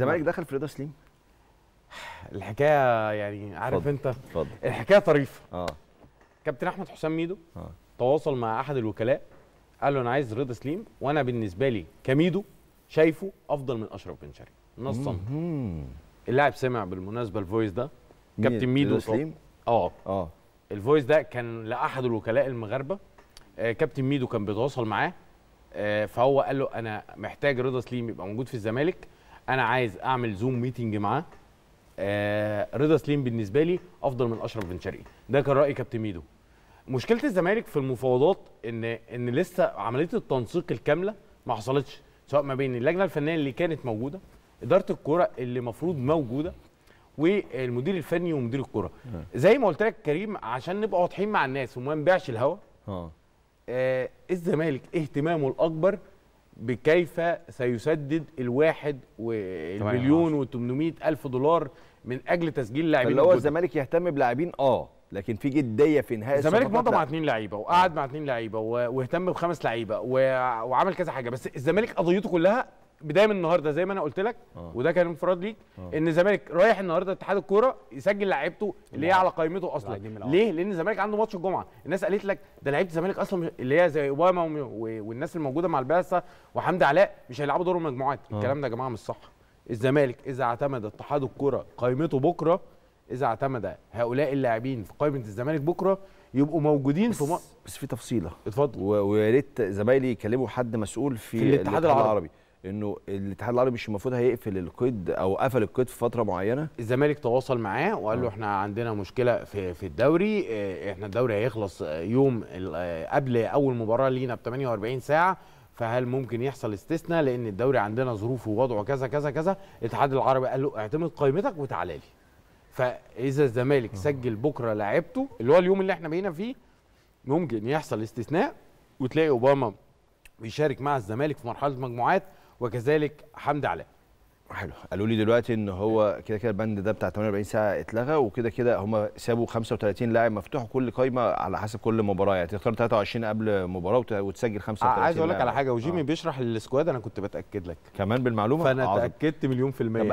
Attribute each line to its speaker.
Speaker 1: الزمالك
Speaker 2: دخل في رضا سليم الحكايه يعني عارف فضل. انت فضل. الحكايه طريفه اه كابتن احمد حسام ميدو آه. تواصل مع احد الوكلاء قال له انا عايز رضا سليم وانا بالنسبه لي كميدو شايفه افضل من اشرف بن شرقي نص صمت اللاعب سمع بالمناسبه الفويس ده كابتن ميدو سليم اه اه الفويس ده كان لاحد الوكلاء المغاربه آه كابتن ميدو كان بيتواصل معاه آه فهو قال له انا محتاج رضا سليم يبقى موجود في الزمالك انا عايز اعمل زوم ميتنج معاه آه رضا سليم بالنسبه لي افضل من اشرف بن شرقي ده كان راي كابتن ميدو مشكله الزمالك في المفاوضات ان ان لسه عمليه التنسيق الكامله ما حصلتش سواء ما بين اللجنه الفنيه اللي كانت موجوده اداره الكوره اللي المفروض موجوده والمدير الفني ومدير الكوره اه. زي ما قلت لك كريم عشان نبقى واضحين مع الناس وما نبيعش الهوا اه, آه، الزمالك اهتمامه الاكبر بكيف سيسدد الواحد والمليون و800 الف دولار من اجل تسجيل لاعبين اللي هو الزمالك يهتم بلاعبين اه لكن في جديه في انهاء الزمالك مضى مع اثنين لعيبه وقعد مع اثنين لعيبه واهتم بخمس لعيبه وعمل كذا حاجه بس الزمالك قضيته كلها بدايه من النهارده زي ما انا قلت لك آه. وده كان انفراد ليك آه. ان الزمالك رايح النهارده اتحاد الكوره يسجل لعيبته اللي هي على قائمته اصلا ليه لان الزمالك عنده ماتش الجمعه الناس قالت لك ده لعيبه الزمالك اصلا اللي هي زي اوباما والناس الموجوده مع البعثه وحمدي علاء مش هيلعبوا دور المجموعات آه. الكلام ده يا جماعه مش صح الزمالك اذا اعتمد اتحاد الكوره قائمته بكره اذا اعتمد هؤلاء اللاعبين في قائمه الزمالك بكره يبقوا موجودين بس في مصر بس في تفصيله اتفضل ويا ريت زمايلي يكلموا حد مسؤول في, في الاتحاد, الاتحاد العربي, العربي. انه الاتحاد العربي مش المفروض هيقفل القيد او قفل القيد في فتره معينه الزمالك تواصل معاه وقال له آه. احنا عندنا مشكله في في الدوري آه، احنا الدوري هيخلص آه، يوم قبل اول مباراه لينا ب 48 ساعه فهل ممكن يحصل استثناء لان الدوري عندنا ظروفه ووضعه كذا كذا كذا الاتحاد العربي قال له اعتمد قائمتك وتعالى لي فاذا الزمالك سجل بكره لعبته اللي هو اليوم اللي احنا بقينا فيه ممكن يحصل استثناء وتلاقي اوباما بيشارك مع الزمالك في مرحله مجموعات وكذلك حمدي علاء حلو قالوا لي دلوقتي ان هو كده كده البند ده بتاع 48 ساعه اتلغى وكده كده هم سابوا 35 لاعب مفتوح وكل قايمه على حسب كل مباراه يعني تختار 23 قبل مباراه وتسجل 35 عايز اقول لك على حاجه وجيمي آه. بيشرح السكواد انا كنت بتاكد لك كمان بالمعلومه فانا اتاكدت مليون في الميه